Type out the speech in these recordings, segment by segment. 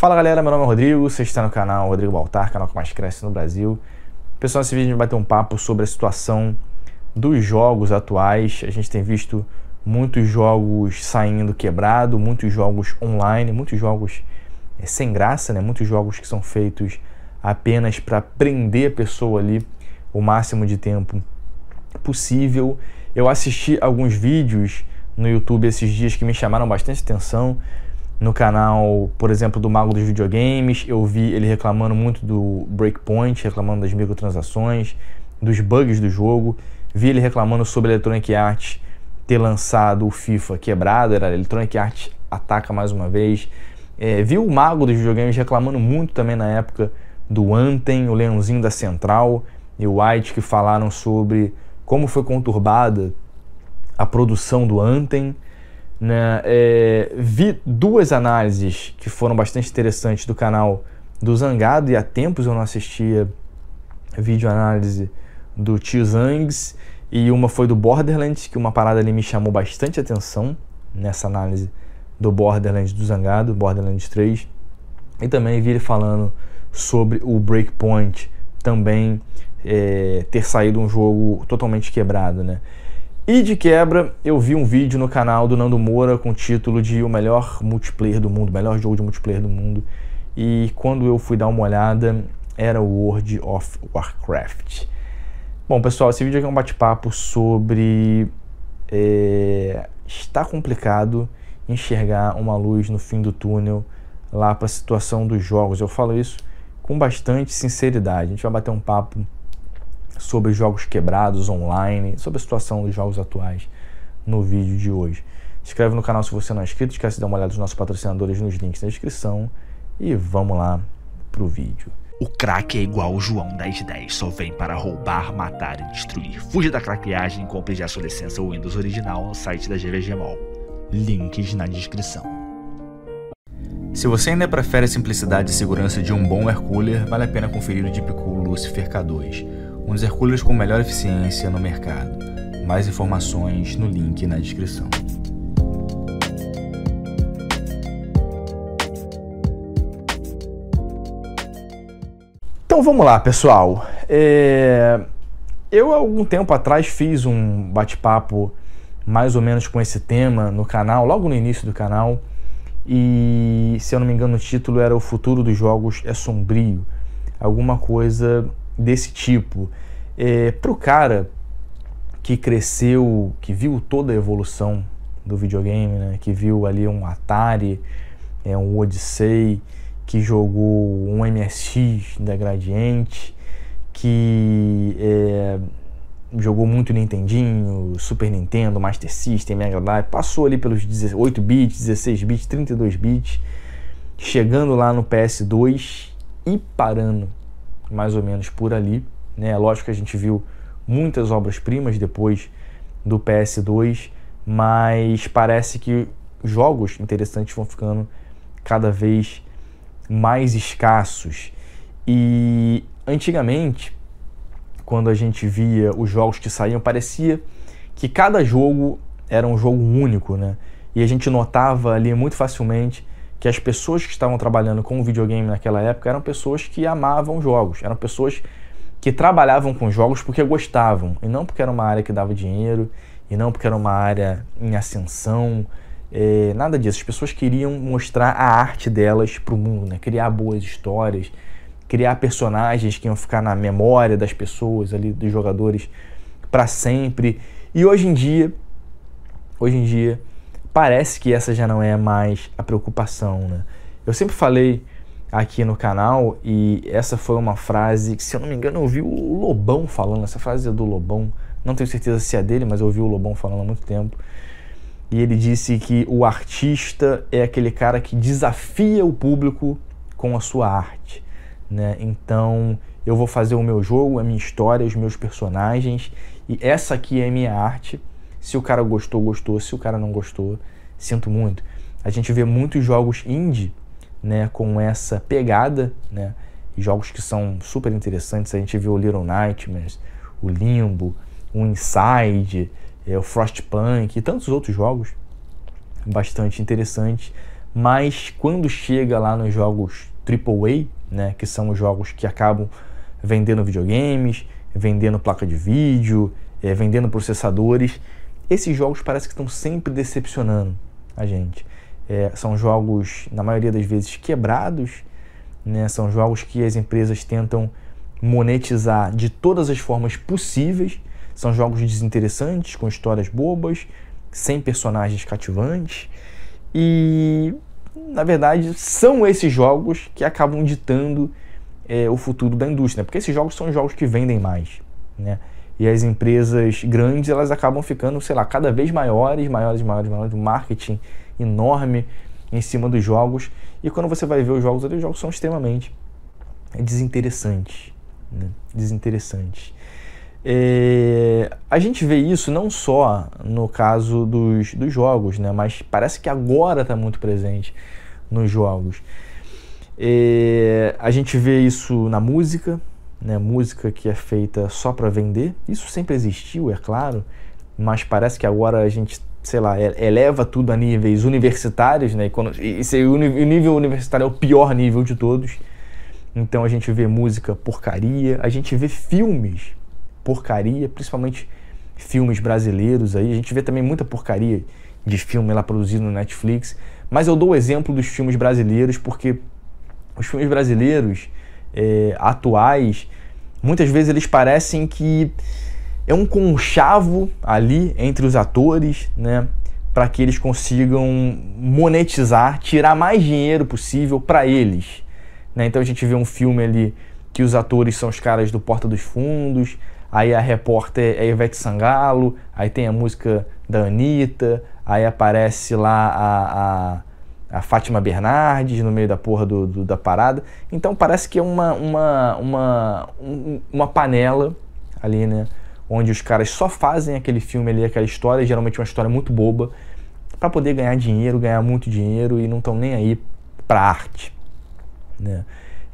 Fala galera, meu nome é Rodrigo, você está no canal Rodrigo Baltar, canal que mais cresce no Brasil. Pessoal, nesse vídeo a gente vai ter um papo sobre a situação dos jogos atuais. A gente tem visto muitos jogos saindo quebrado, muitos jogos online, muitos jogos eh, sem graça, né? muitos jogos que são feitos apenas para prender a pessoa ali o máximo de tempo possível. Eu assisti alguns vídeos no YouTube esses dias que me chamaram bastante atenção no canal, por exemplo, do Mago dos Videogames, eu vi ele reclamando muito do Breakpoint, reclamando das microtransações, dos bugs do jogo. Vi ele reclamando sobre a Electronic Arts ter lançado o FIFA quebrado, era a Electronic Arts ataca mais uma vez. É, vi o Mago dos Videogames reclamando muito também na época do Anten, o Leãozinho da Central e o White que falaram sobre como foi conturbada a produção do Anten né? É, vi duas análises que foram bastante interessantes do canal do Zangado, e há tempos eu não assistia vídeo análise do Tio Zangs, e uma foi do Borderlands, que uma parada ali me chamou bastante atenção nessa análise do Borderlands do Zangado, Borderlands 3. E também vi ele falando sobre o Breakpoint também é, ter saído um jogo totalmente quebrado, né? E de quebra, eu vi um vídeo no canal do Nando Moura com o título de o melhor multiplayer do mundo, o melhor jogo de multiplayer do mundo. E quando eu fui dar uma olhada, era o World of Warcraft. Bom, pessoal, esse vídeo aqui é um bate-papo sobre... É, está complicado enxergar uma luz no fim do túnel lá para a situação dos jogos. Eu falo isso com bastante sinceridade. A gente vai bater um papo sobre jogos quebrados online, sobre a situação dos jogos atuais no vídeo de hoje. Se inscreve no canal se você não é inscrito, esquece de dar uma olhada nos nossos patrocinadores nos links na descrição e vamos lá pro vídeo. O craque é igual o João 1010, só vem para roubar, matar e destruir. Fuja da craqueagem e compre já sua licença Windows original no site da GVG Mall. Links na descrição. Se você ainda prefere a simplicidade e segurança de um bom air cooler, vale a pena conferir o Deep Cool Lucifer K2 um dos Hercules com melhor eficiência no mercado. Mais informações no link na descrição. Então vamos lá, pessoal. É... Eu, algum tempo atrás, fiz um bate-papo mais ou menos com esse tema no canal, logo no início do canal. E, se eu não me engano, o título era O Futuro dos Jogos é Sombrio. Alguma coisa desse tipo. É, para o cara que cresceu, que viu toda a evolução do videogame, né? que viu ali um Atari, é, um Odyssey, que jogou um MSX da Gradiente, que é, jogou muito Nintendinho, Super Nintendo, Master System, Mega Drive, passou ali pelos 8 bits, 16 bits, 32 bits, chegando lá no PS2 e parando mais ou menos por ali. Né? Lógico que a gente viu muitas obras-primas depois do PS2, mas parece que jogos interessantes vão ficando cada vez mais escassos. E antigamente, quando a gente via os jogos que saíam, parecia que cada jogo era um jogo único, né? E a gente notava ali muito facilmente que as pessoas que estavam trabalhando com o videogame naquela época eram pessoas que amavam jogos, eram pessoas que trabalhavam com jogos porque gostavam, e não porque era uma área que dava dinheiro, e não porque era uma área em ascensão, é, nada disso. As pessoas queriam mostrar a arte delas para o mundo, né? criar boas histórias, criar personagens que iam ficar na memória das pessoas ali, dos jogadores, para sempre. E hoje em dia, hoje em dia, parece que essa já não é mais a preocupação, né? Eu sempre falei aqui no canal e essa foi uma frase que, se eu não me engano, eu ouvi o Lobão falando, essa frase é do Lobão, não tenho certeza se é dele, mas eu ouvi o Lobão falando há muito tempo. E ele disse que o artista é aquele cara que desafia o público com a sua arte, né? Então, eu vou fazer o meu jogo, a minha história, os meus personagens, e essa aqui é a minha arte se o cara gostou, gostou. Se o cara não gostou, sinto muito. A gente vê muitos jogos indie, né, com essa pegada, né, jogos que são super interessantes. A gente vê o Little Nightmares, o Limbo, o Inside, é, o Frostpunk e tantos outros jogos bastante interessantes. Mas quando chega lá nos jogos AAA, né, que são os jogos que acabam vendendo videogames, vendendo placa de vídeo, é, vendendo processadores, esses jogos parece que estão sempre decepcionando a gente. É, são jogos, na maioria das vezes, quebrados, né? são jogos que as empresas tentam monetizar de todas as formas possíveis. São jogos desinteressantes, com histórias bobas, sem personagens cativantes. E, na verdade, são esses jogos que acabam ditando é, o futuro da indústria, né? porque esses jogos são jogos que vendem mais. Né? E as empresas grandes, elas acabam ficando, sei lá, cada vez maiores, maiores, maiores, maiores, marketing enorme em cima dos jogos. E quando você vai ver os jogos, os jogos são extremamente desinteressantes. Né? Desinteressantes. É, a gente vê isso não só no caso dos, dos jogos, né? mas parece que agora está muito presente nos jogos. É, a gente vê isso na música, né, música que é feita só para vender. Isso sempre existiu, é claro, mas parece que agora a gente, sei lá, é, eleva tudo a níveis universitários, né? E, quando, esse é o nível universitário é o pior nível de todos. Então a gente vê música porcaria, a gente vê filmes porcaria, principalmente filmes brasileiros aí. A gente vê também muita porcaria de filme lá produzido no Netflix. Mas eu dou o exemplo dos filmes brasileiros porque os filmes brasileiros é, atuais, muitas vezes eles parecem que é um conchavo ali entre os atores, né? Para que eles consigam monetizar, tirar mais dinheiro possível para eles. Né? Então a gente vê um filme ali que os atores são os caras do Porta dos Fundos, aí a repórter é Ivete Sangalo, aí tem a música da Anitta, aí aparece lá a, a Fátima Bernardes no meio da porra do, do, da parada. Então parece que é uma, uma, uma, um, uma panela ali, né? Onde os caras só fazem aquele filme ali, aquela história, geralmente é uma história muito boba, para poder ganhar dinheiro, ganhar muito dinheiro e não estão nem aí para arte, né?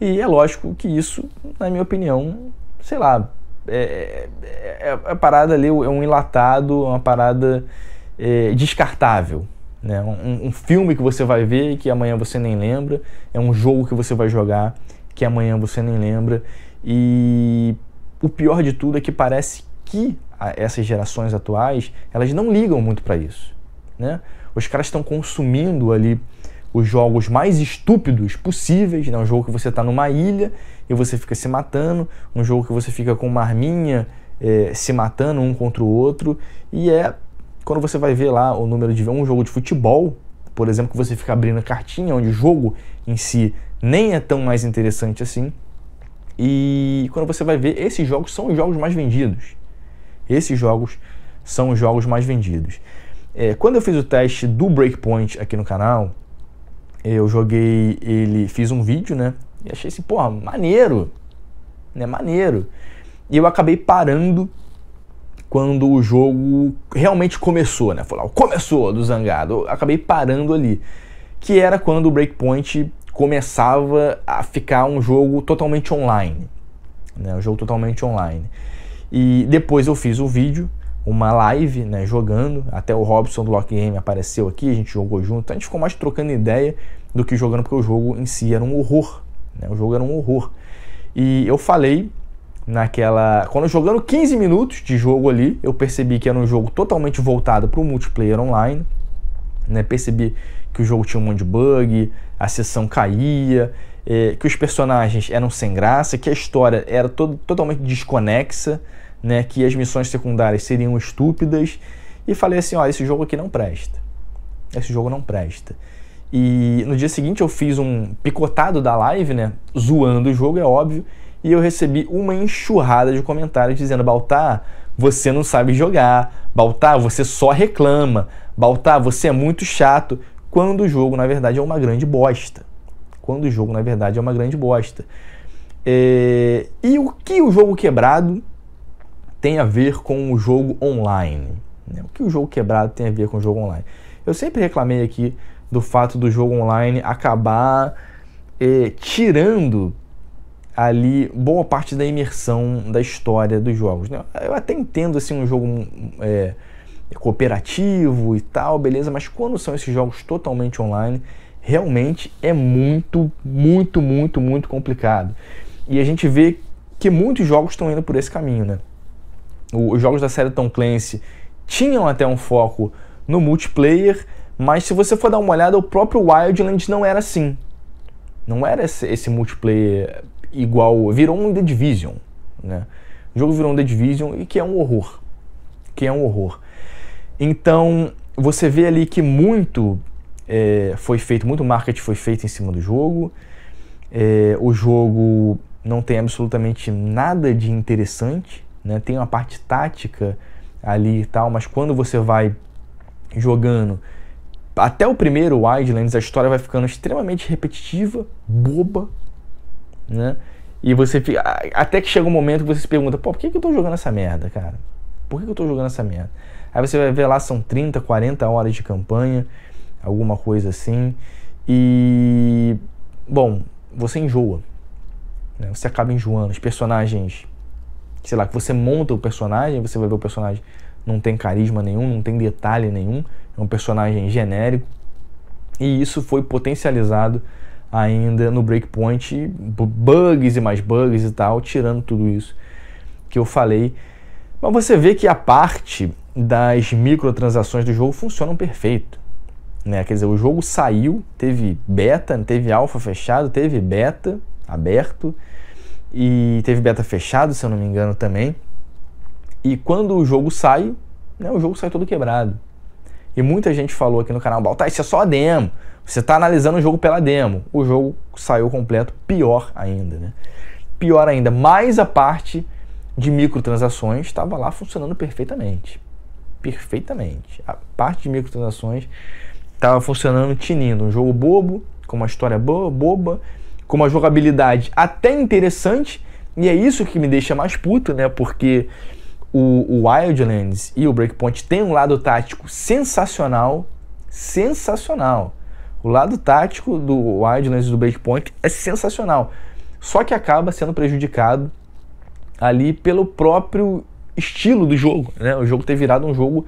E é lógico que isso, na minha opinião, sei lá, é, é, é, é a parada ali, é um enlatado, é uma parada é, descartável, né? Um, um, filme que você vai ver e que amanhã você nem lembra, é um jogo que você vai jogar que amanhã você nem lembra. E o pior de tudo é que parece que essas gerações atuais elas não ligam muito para isso. Né? Os caras estão consumindo ali os jogos mais estúpidos possíveis, né? um jogo que você está numa ilha e você fica se matando, um jogo que você fica com uma arminha é, se matando um contra o outro, e é quando você vai ver lá o número de um jogo de futebol, por exemplo, que você fica abrindo a cartinha, onde o jogo em si nem é tão mais interessante assim. E quando você vai ver, esses jogos são os jogos mais vendidos. Esses jogos são os jogos mais vendidos. É, quando eu fiz o teste do Breakpoint aqui no canal, eu joguei ele, fiz um vídeo, né? E achei assim, porra, maneiro, né? Maneiro. E eu acabei parando quando o jogo realmente começou, né? Falar ah, começou do Zangado. Eu acabei parando ali, que era quando o Breakpoint começava a ficar um jogo totalmente online, né? Um jogo totalmente online. E depois eu fiz um vídeo, uma live, né, jogando, até o Robson do Lock Game apareceu aqui, a gente jogou junto, a gente ficou mais trocando ideia do que jogando, porque o jogo em si era um horror, né? O jogo era um horror. E eu falei naquela. Quando jogando 15 minutos de jogo ali, eu percebi que era um jogo totalmente voltado para o multiplayer online. Né? Percebi que o jogo tinha um monte de bug, a sessão caía, é, que os personagens eram sem graça, que a história era totalmente desconexa, né? que as missões secundárias seriam estúpidas. E falei assim: ó, esse jogo aqui não presta. Esse jogo não presta. E no dia seguinte eu fiz um picotado da live, né? Zoando o jogo, é óbvio e eu recebi uma enxurrada de comentários dizendo: Baltar, você não sabe jogar, Baltar, você só reclama, Baltar, você é muito chato, quando o jogo na verdade é uma grande bosta. Quando o jogo na verdade é uma grande bosta. É... E o que o jogo quebrado tem a ver com o jogo online? Né, o que o jogo quebrado tem a ver com o jogo online? Eu sempre reclamei aqui do fato do jogo online acabar é, tirando ali boa parte da imersão da história dos jogos. Né? Eu até entendo assim, um jogo é, cooperativo e tal, beleza, mas quando são esses jogos totalmente online, realmente é muito, muito, muito, muito complicado. E a gente vê que muitos jogos estão indo por esse caminho, né? Os jogos da série Tom Clancy tinham até um foco no multiplayer, mas se você for dar uma olhada, o próprio Wildlands não era assim. Não era esse, esse multiplayer igual. Virou um The Division, né? O jogo virou um The Division e que é um horror. Que é um horror. Então, você vê ali que muito é, foi feito, muito marketing foi feito em cima do jogo. É, o jogo não tem absolutamente nada de interessante, né? Tem uma parte tática ali e tal, mas quando você vai jogando até o primeiro Wildlands, a história vai ficando extremamente repetitiva, boba, né? E você fica. Até que chega um momento que você se pergunta, pô, por que, que eu tô jogando essa merda, cara? Por que, que eu tô jogando essa merda? Aí você vai ver lá, são 30, 40 horas de campanha, alguma coisa assim. E. Bom, você enjoa. Né? Você acaba enjoando. Os personagens. Sei lá, que você monta o personagem, você vai ver o personagem não tem carisma nenhum, não tem detalhe nenhum, é um personagem genérico. E isso foi potencializado ainda no Breakpoint, bugs e mais bugs e tal, tirando tudo isso que eu falei. Mas você vê que a parte das microtransações do jogo funcionam perfeito. Né? Quer dizer, o jogo saiu, teve beta, teve alfa fechado, teve beta aberto e teve beta fechado, se eu não me engano também. E quando o jogo sai, né, o jogo sai todo quebrado. E muita gente falou aqui no canal, Baltar, isso é só a demo. Você está analisando o jogo pela demo. O jogo saiu completo, pior ainda, né? Pior ainda, mais a parte de microtransações estava lá funcionando perfeitamente. Perfeitamente. A parte de microtransações estava funcionando tinindo. Um jogo bobo, com uma história bo boba, com uma jogabilidade até interessante. E é isso que me deixa mais puto, né? Porque o, o Wildlands e o Breakpoint têm um lado tático sensacional, sensacional. O lado tático do Wildlands e do Breakpoint é sensacional. Só que acaba sendo prejudicado ali pelo próprio estilo do jogo. Né? O jogo ter virado um jogo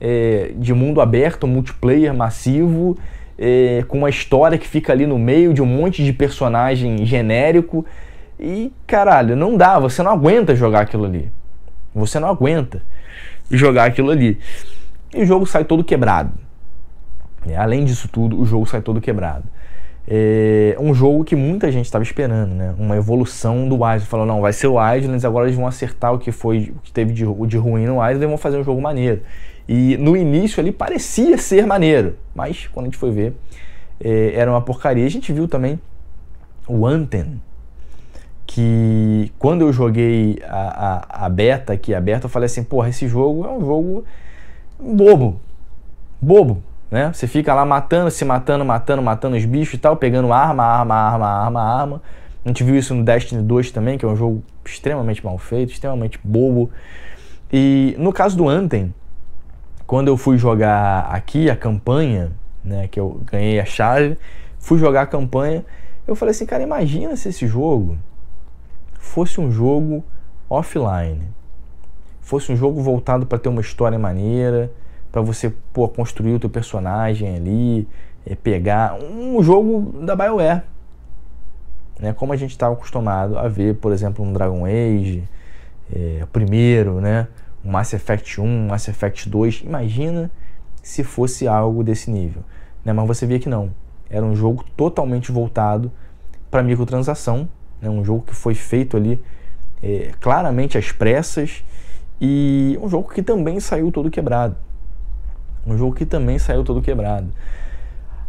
é, de mundo aberto, multiplayer massivo, é, com uma história que fica ali no meio de um monte de personagem genérico. E caralho, não dá, você não aguenta jogar aquilo ali. Você não aguenta jogar aquilo ali. E o jogo sai todo quebrado. É, além disso tudo, o jogo sai todo quebrado. É um jogo que muita gente estava esperando, né? Uma evolução do Wildlands. Falou, não, vai ser o Wildlands, agora eles vão acertar o que foi, o que teve de, de ruim no Wildlands e vão fazer um jogo maneiro. E no início ali parecia ser maneiro, mas quando a gente foi ver, é, era uma porcaria. A gente viu também o Anten, que quando eu joguei a, a, a beta aqui, a beta, eu falei assim, porra, esse jogo é um jogo bobo, bobo, né? Você fica lá matando, se matando, matando, matando os bichos e tal, pegando arma, arma, arma, arma, arma. A gente viu isso no Destiny 2 também, que é um jogo extremamente mal feito, extremamente bobo. E no caso do Anthem, quando eu fui jogar aqui a campanha, né, que eu ganhei a chave, fui jogar a campanha, eu falei assim, cara, imagina se esse jogo fosse um jogo offline, fosse um jogo voltado para ter uma história maneira, para você pô, construir o teu personagem ali, eh, pegar um jogo da BioWare, né? Como a gente estava acostumado a ver, por exemplo, um Dragon Age, é, primeiro, né? Um Mass Effect 1, Mass Effect 2. Imagina se fosse algo desse nível, né? Mas você via que não. Era um jogo totalmente voltado para microtransação né, um jogo que foi feito ali é, claramente às pressas e um jogo que também saiu todo quebrado. Um jogo que também saiu todo quebrado.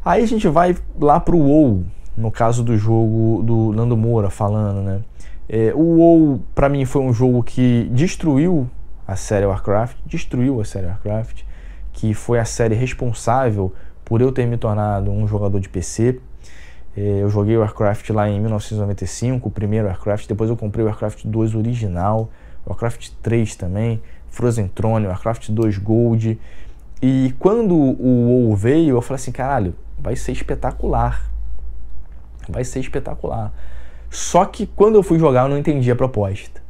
Aí a gente vai lá pro WoW, no caso do jogo do Nando Moura falando, né? É, o WoW, para mim, foi um jogo que destruiu a série Warcraft, destruiu a série Warcraft, que foi a série responsável por eu ter me tornado um jogador de PC, eh, eu joguei o Warcraft lá em 1995, o primeiro Warcraft, depois eu comprei o Warcraft 2 original, o Warcraft 3 também, Frozen Throne, o Warcraft 2 Gold. E quando o WoW veio, eu falei assim, caralho, vai ser espetacular. Vai ser espetacular. Só que quando eu fui jogar, eu não entendi a proposta.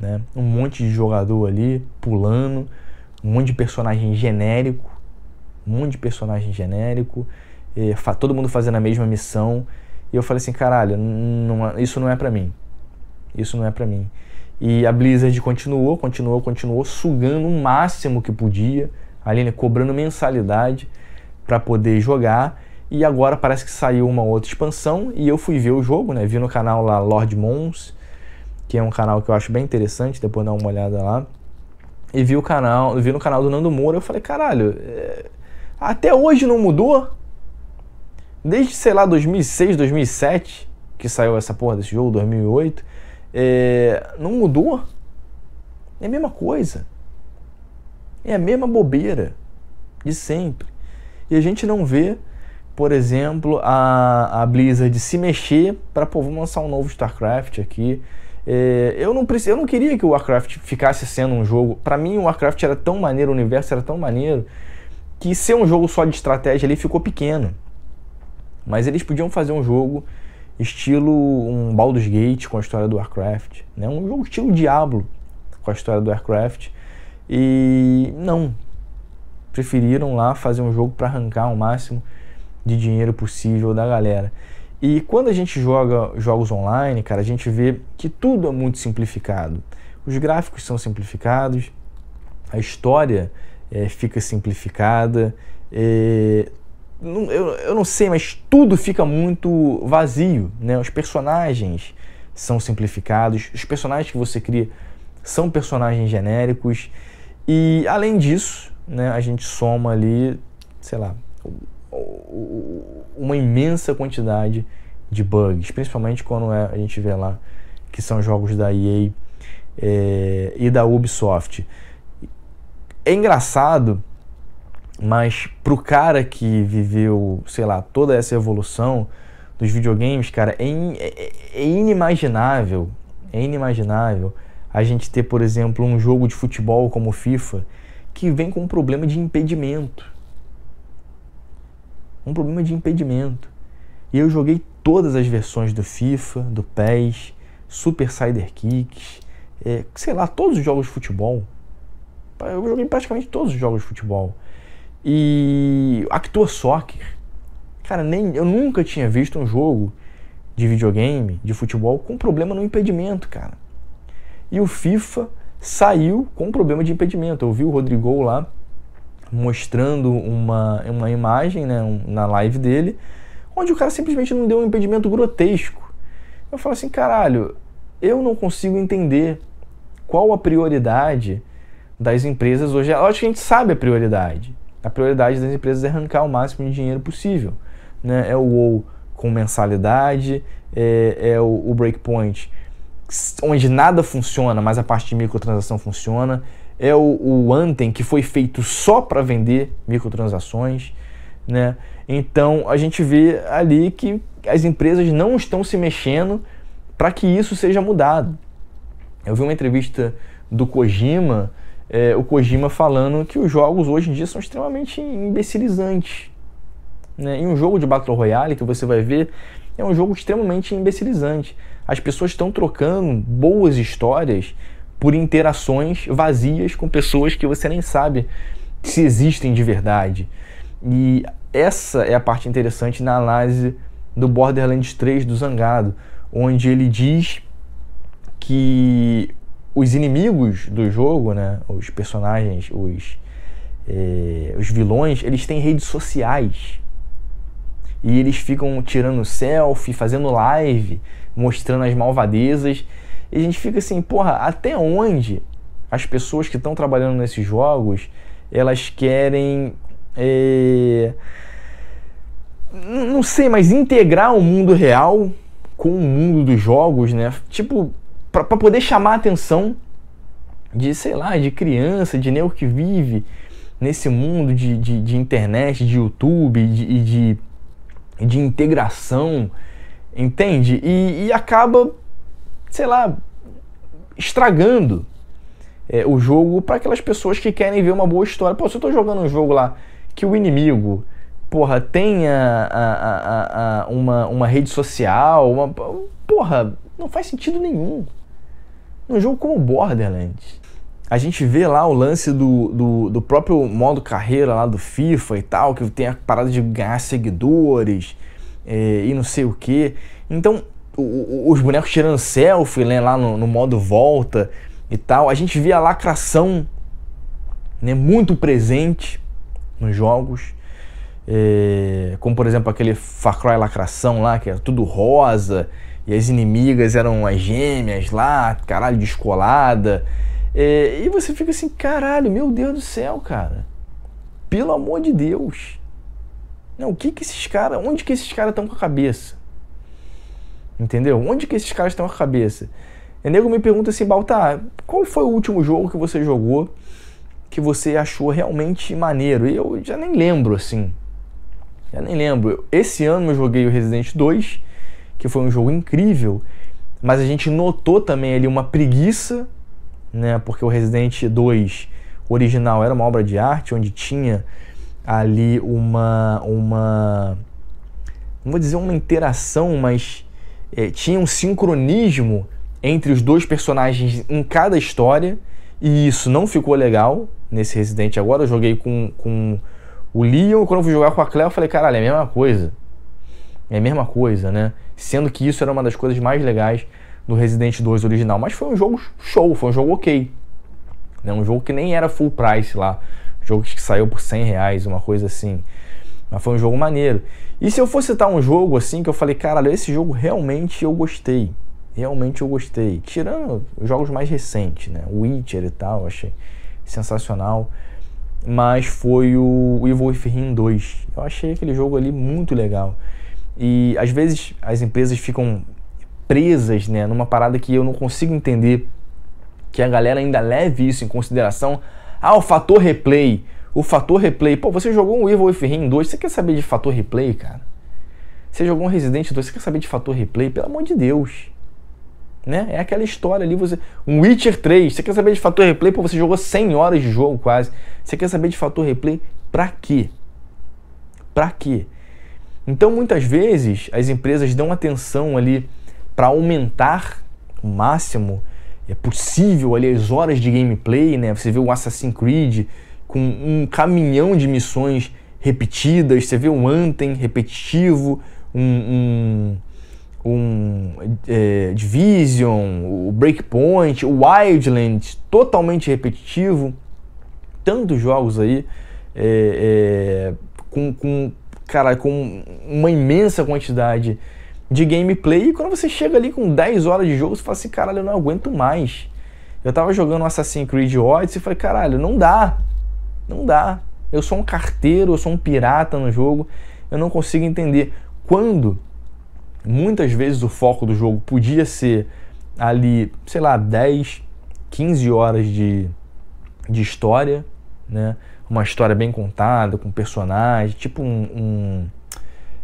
Né? Um monte de jogador ali pulando, um monte de personagem genérico, um monte de personagem genérico. E, todo mundo fazendo a mesma missão. E eu falei assim, caralho, não, é, isso não é para mim. Isso não é para mim. E a Blizzard continuou, continuou, continuou, sugando o máximo que podia, ali, né, cobrando mensalidade para poder jogar. E agora parece que saiu uma outra expansão e eu fui ver o jogo, né? Vi no canal lá Lord Mons, que é um canal que eu acho bem interessante, depois dá uma olhada lá. E vi o canal, vi no canal do Nando Moura, eu falei, caralho, é, até hoje não mudou? desde, sei lá, 2006, 2007, que saiu essa porra desse jogo, 2008, é, não mudou. É a mesma coisa. É a mesma bobeira de sempre. E a gente não vê, por exemplo, a, a Blizzard se mexer para, pô, vamos lançar um novo StarCraft aqui. É, eu, não preci, eu não queria que o Warcraft ficasse sendo um jogo. Para mim, o Warcraft era tão maneiro, o universo era tão maneiro, que ser um jogo só de estratégia ali ficou pequeno. Mas eles podiam fazer um jogo estilo um Baldur's Gate com a história do Warcraft, né? Um jogo estilo Diablo com a história do Warcraft. E não preferiram lá fazer um jogo para arrancar o máximo de dinheiro possível da galera. E quando a gente joga jogos online, cara, a gente vê que tudo é muito simplificado. Os gráficos são simplificados, a história é, fica simplificada, é, eu, eu não sei, mas tudo fica muito vazio, né? Os personagens são simplificados, os personagens que você cria são personagens genéricos e além disso, né, a gente soma ali, sei lá, uma imensa quantidade de bugs, principalmente quando é, a gente vê lá que são jogos da EA é, eh, e da Ubisoft. É engraçado mas pro cara que viveu, sei lá, toda essa evolução dos videogames, cara, é, in, é, é inimaginável. É inimaginável a gente ter, por exemplo, um jogo de futebol como FIFA que vem com um problema de impedimento. Um problema de impedimento. E eu joguei todas as versões do FIFA, do PES, Super Sider Kicks, é, sei lá, todos os jogos de futebol. Eu joguei praticamente todos os jogos de futebol. E Actua Soccer. Cara, nem eu nunca tinha visto um jogo de videogame, de futebol, com problema no impedimento, cara. E o FIFA saiu com problema de impedimento. Eu vi o Rodrigo lá mostrando uma, uma imagem né, um, na live dele, onde o cara simplesmente não deu um impedimento grotesco. Eu falo assim, caralho, eu não consigo entender qual a prioridade das empresas hoje. Acho que a gente sabe a prioridade a prioridade das empresas é arrancar o máximo de dinheiro possível. Né? É o WoW com mensalidade, é, é o, o Breakpoint onde nada funciona, mas a parte de microtransação funciona. É o, o Anten que foi feito só para vender microtransações, né? Então a gente vê ali que as empresas não estão se mexendo para que isso seja mudado. Eu vi uma entrevista do Kojima é, o Kojima falando que os jogos hoje em dia são extremamente imbecilizantes. Né? E um jogo de Battle Royale que você vai ver é um jogo extremamente imbecilizante. As pessoas estão trocando boas histórias por interações vazias com pessoas que você nem sabe se existem de verdade. E essa é a parte interessante na análise do Borderlands 3 do Zangado, onde ele diz que os inimigos do jogo, né? Os personagens, os, eh, os vilões, eles têm redes sociais. E eles ficam tirando selfie, fazendo live, mostrando as malvadezas. E a gente fica assim, porra, até onde as pessoas que estão trabalhando nesses jogos elas querem. Eh, não sei, mas integrar o mundo real com o mundo dos jogos, né? Tipo, para poder chamar a atenção de, sei lá, de criança, de neo que vive nesse mundo de, de, de internet, de YouTube, de, de, de integração, entende? E, e, acaba, sei lá, estragando é, o jogo para aquelas pessoas que querem ver uma boa história. Pô, se eu estou jogando um jogo lá que o inimigo porra, tenha a, a, a, uma, uma rede social, uma. Porra, não faz sentido nenhum num jogo como Borderlands. A gente vê lá o lance do, do, do, próprio modo carreira lá do FIFA e tal, que tem a parada de ganhar seguidores é, e não sei o que. Então, o, os bonecos tirando selfie né, lá no, no, modo volta e tal. A gente vê a lacração né, muito presente nos jogos. É, como, por exemplo, aquele Far Cry lacração lá, que é tudo rosa e as inimigas eram as gêmeas lá, caralho, descolada. É, e você fica assim, caralho, meu Deus do céu, cara. Pelo amor de Deus. Não, o que que esses caras, onde que esses caras estão com a cabeça? Entendeu? Onde que esses caras estão com a cabeça? E nego me pergunta assim, Baltar, qual foi o último jogo que você jogou que você achou realmente maneiro? E eu já nem lembro, assim. Já nem lembro. Esse ano eu joguei o Resident 2 que foi um jogo incrível, mas a gente notou também ali uma preguiça, né? Porque o Resident 2 original era uma obra de arte onde tinha ali uma uma não vou dizer uma interação, mas é, tinha um sincronismo entre os dois personagens em cada história e isso não ficou legal nesse Resident agora. Eu joguei com, com o Leon, quando eu fui jogar com a Cleo, eu falei, caralho, é a mesma coisa. É a mesma coisa, né? Sendo que isso era uma das coisas mais legais do Resident 2 original. Mas foi um jogo show, foi um jogo ok. Né? Um jogo que nem era full price lá. Um jogo que saiu por 100 reais, uma coisa assim. Mas foi um jogo maneiro. E se eu fosse citar um jogo assim que eu falei, cara, esse jogo realmente eu gostei. Realmente eu gostei. Tirando os jogos mais recentes, né? Witcher e tal, eu achei sensacional. Mas foi o Evil Within 2. Eu achei aquele jogo ali muito legal. E às vezes as empresas ficam presas né, numa parada que eu não consigo entender que a galera ainda leve isso em consideração. Ah, o fator replay. O fator replay. Pô, você jogou um Evil Within 2, você quer saber de fator replay, cara? Você jogou um Resident 2, você quer saber de fator replay? Pelo amor de Deus. Né? É aquela história ali, você... Um Witcher 3, você quer saber de fator replay? Pô, você jogou 100 horas de jogo quase. Você quer saber de fator replay? Pra quê? Pra quê? Então, muitas vezes, as empresas dão atenção ali para aumentar o máximo é possível ali as horas de gameplay, né? Você vê o Assassin's Creed com um caminhão de missões repetidas, você vê o Anthem repetitivo, um, um, um é, Division, o Breakpoint, o Wildlands totalmente repetitivo, tantos jogos aí é, é, com, com cara, com uma imensa quantidade de gameplay. E quando você chega ali com 10 horas de jogo, você fala assim, caralho, eu não aguento mais. Eu tava jogando Assassin's Creed Odyssey e falei, caralho, não dá. Não dá. Eu sou um carteiro, eu sou um pirata no jogo. Eu não consigo entender quando muitas vezes o foco do jogo podia ser ali, sei lá, 10, 15 horas de, de história, né? uma história bem contada, com personagem, tipo um. um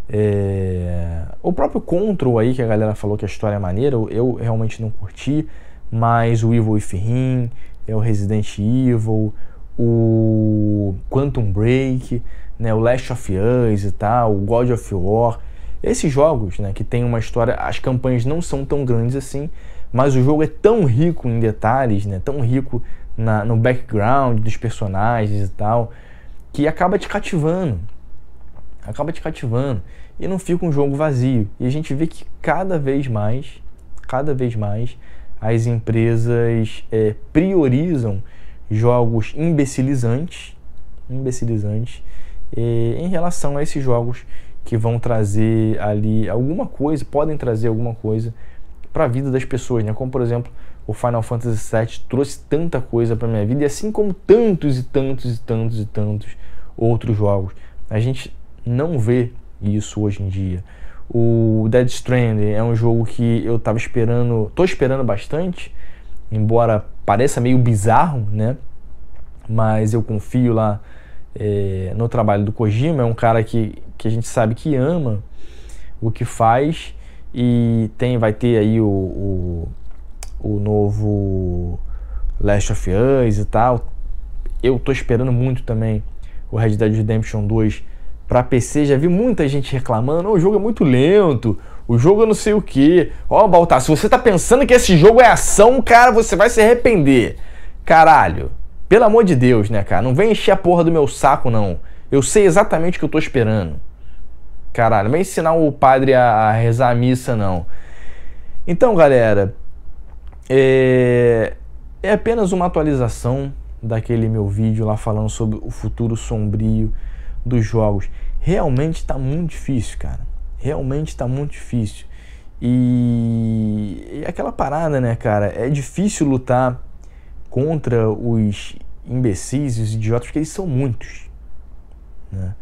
é... O próprio Control aí, que a galera falou que a história é maneira, eu realmente não curti, mas o Evil Ifrim, é o Resident Evil, o Quantum Break, né, o Last of Us e tal, o God of War. Esses jogos, né, que tem uma história, as campanhas não são tão grandes assim, mas o jogo é tão rico em detalhes, né, tão rico na, no background dos personagens e tal, que acaba te cativando. Acaba te cativando. E não fica um jogo vazio. E a gente vê que cada vez mais, cada vez mais, as empresas é, priorizam jogos imbecilizantes, imbecilizantes é, em relação a esses jogos que vão trazer ali alguma coisa, podem trazer alguma coisa para a vida das pessoas, né? Como por exemplo o Final Fantasy VII trouxe tanta coisa para minha vida, e assim como tantos e tantos e tantos e tantos outros jogos. A gente não vê isso hoje em dia. O Dead Stranding é um jogo que eu tava esperando, tô esperando bastante, embora pareça meio bizarro, né? Mas eu confio lá é, no trabalho do Kojima, é um cara que, que a gente sabe que ama o que faz e tem vai ter aí o, o o novo Last of Us e tal. Eu tô esperando muito também o Red Dead Redemption 2 para PC. Já vi muita gente reclamando: oh, o jogo é muito lento, o jogo é não sei o que. Ó, oh, Baltar, se você tá pensando que esse jogo é ação, cara, você vai se arrepender. Caralho, pelo amor de Deus, né, cara? Não vem encher a porra do meu saco, não. Eu sei exatamente o que eu tô esperando. Caralho, não vem ensinar o padre a rezar a missa, não. Então, galera, é, é apenas uma atualização daquele meu vídeo lá falando sobre o futuro sombrio dos jogos. Realmente está muito difícil, cara. Realmente está muito difícil. E... e aquela parada, né, cara? É difícil lutar contra os imbecis, os idiotas, porque eles são muitos. Né?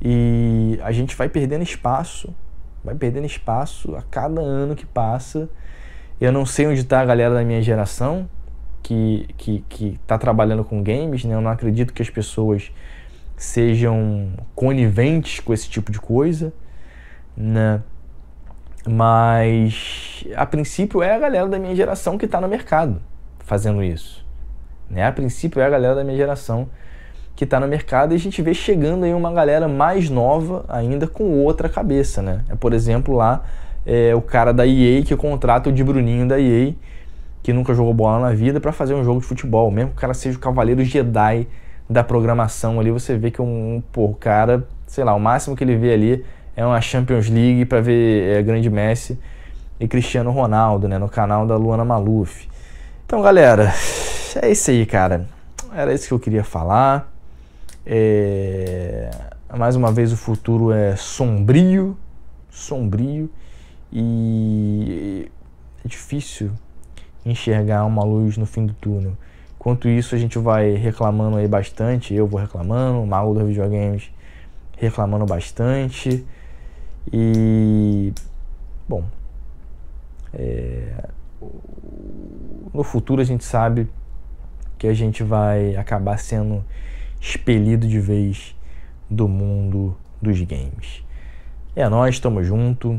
E a gente vai perdendo espaço, vai perdendo espaço a cada ano que passa. Eu não sei onde está a galera da minha geração que que que está trabalhando com games, né? Eu não acredito que as pessoas sejam coniventes com esse tipo de coisa, né? Mas a princípio é a galera da minha geração que está no mercado fazendo isso, né? A princípio é a galera da minha geração que está no mercado e a gente vê chegando aí uma galera mais nova ainda com outra cabeça, né? É por exemplo lá é, o cara da EA que contrata o de Bruninho da EA, que nunca jogou bola na vida, para fazer um jogo de futebol. Mesmo que o cara seja o cavaleiro Jedi da programação ali, você vê que um, um pô, cara, sei lá, o máximo que ele vê ali é uma Champions League para ver é, grande Messi e Cristiano Ronaldo, né, no canal da Luana Maluf. Então, galera, é isso aí, cara. Era isso que eu queria falar. É... Mais uma vez, o futuro é sombrio, sombrio. E é difícil enxergar uma luz no fim do túnel. Enquanto isso, a gente vai reclamando aí bastante. Eu vou reclamando, o Mago dos Videogames reclamando bastante. E. Bom. É, no futuro, a gente sabe que a gente vai acabar sendo expelido de vez do mundo dos games. É nós, tamo junto.